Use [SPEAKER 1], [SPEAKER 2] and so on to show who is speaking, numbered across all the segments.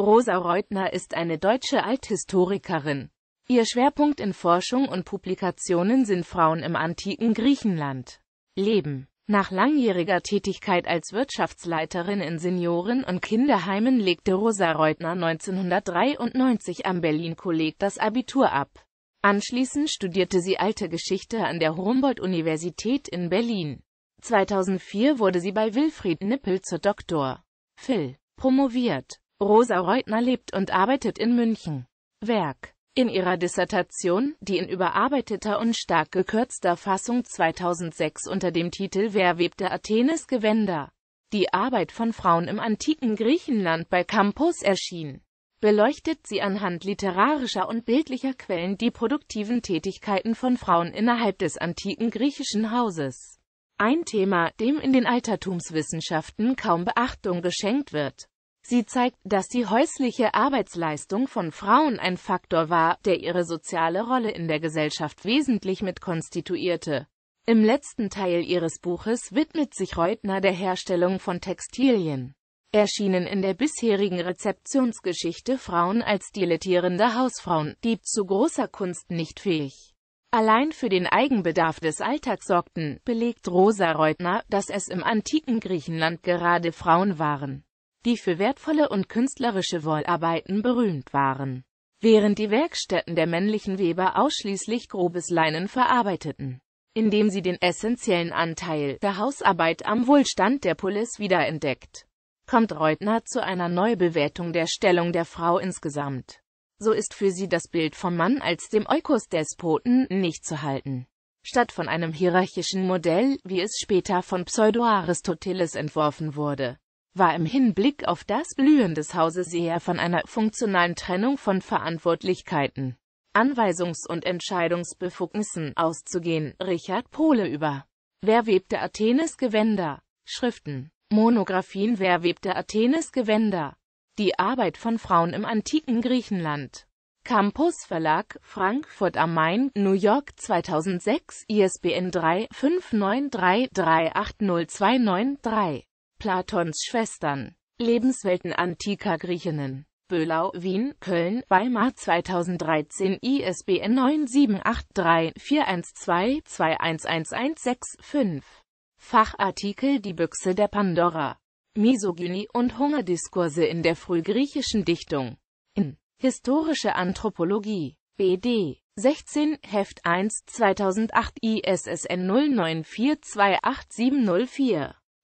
[SPEAKER 1] Rosa Reutner ist eine deutsche Althistorikerin. Ihr Schwerpunkt in Forschung und Publikationen sind Frauen im antiken Griechenland. Leben nach langjähriger Tätigkeit als Wirtschaftsleiterin in Senioren- und Kinderheimen legte Rosa Reutner 1993 am Berlin-Kolleg das Abitur ab. Anschließend studierte sie Alte Geschichte an der Humboldt-Universität in Berlin. 2004 wurde sie bei Wilfried Nippel zur Doktor. Phil promoviert. Rosa Reutner lebt und arbeitet in München. Werk in ihrer Dissertation, die in überarbeiteter und stark gekürzter Fassung 2006 unter dem Titel Wer webte Athenes Gewänder? Die Arbeit von Frauen im antiken Griechenland bei Campus erschien. Beleuchtet sie anhand literarischer und bildlicher Quellen die produktiven Tätigkeiten von Frauen innerhalb des antiken griechischen Hauses. Ein Thema, dem in den Altertumswissenschaften kaum Beachtung geschenkt wird. Sie zeigt, dass die häusliche Arbeitsleistung von Frauen ein Faktor war, der ihre soziale Rolle in der Gesellschaft wesentlich mit konstituierte. Im letzten Teil ihres Buches widmet sich Reutner der Herstellung von Textilien. Erschienen in der bisherigen Rezeptionsgeschichte Frauen als dilettierende Hausfrauen, die zu großer Kunst nicht fähig. Allein für den Eigenbedarf des Alltags sorgten, belegt Rosa Reutner, dass es im antiken Griechenland gerade Frauen waren die für wertvolle und künstlerische Wollarbeiten berühmt waren, während die Werkstätten der männlichen Weber ausschließlich grobes Leinen verarbeiteten. Indem sie den essentiellen Anteil der Hausarbeit am Wohlstand der Polis wiederentdeckt, kommt Reutner zu einer Neubewertung der Stellung der Frau insgesamt. So ist für sie das Bild vom Mann als dem Eukos-Despoten nicht zu halten. Statt von einem hierarchischen Modell, wie es später von Pseudo-Aristoteles entworfen wurde, war im Hinblick auf das Blühen des Hauses eher von einer funktionalen Trennung von Verantwortlichkeiten, Anweisungs- und Entscheidungsbefugnissen auszugehen. Richard Pohle über Wer webte Athenes Gewänder? Schriften Monographien Wer webte Athenes Gewänder? Die Arbeit von Frauen im antiken Griechenland. Campus Verlag, Frankfurt am Main, New York 2006, ISBN 3 593380293 Platons Schwestern. Lebenswelten antiker Griechinnen. Böhlau, Wien, Köln, Weimar 2013 ISBN 9783412211165 Fachartikel Die Büchse der Pandora Misogynie und Hungerdiskurse in der frühgriechischen Dichtung in Historische Anthropologie BD 16 Heft 1 2008 ISSN 09428704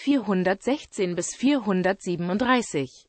[SPEAKER 1] 416 bis 437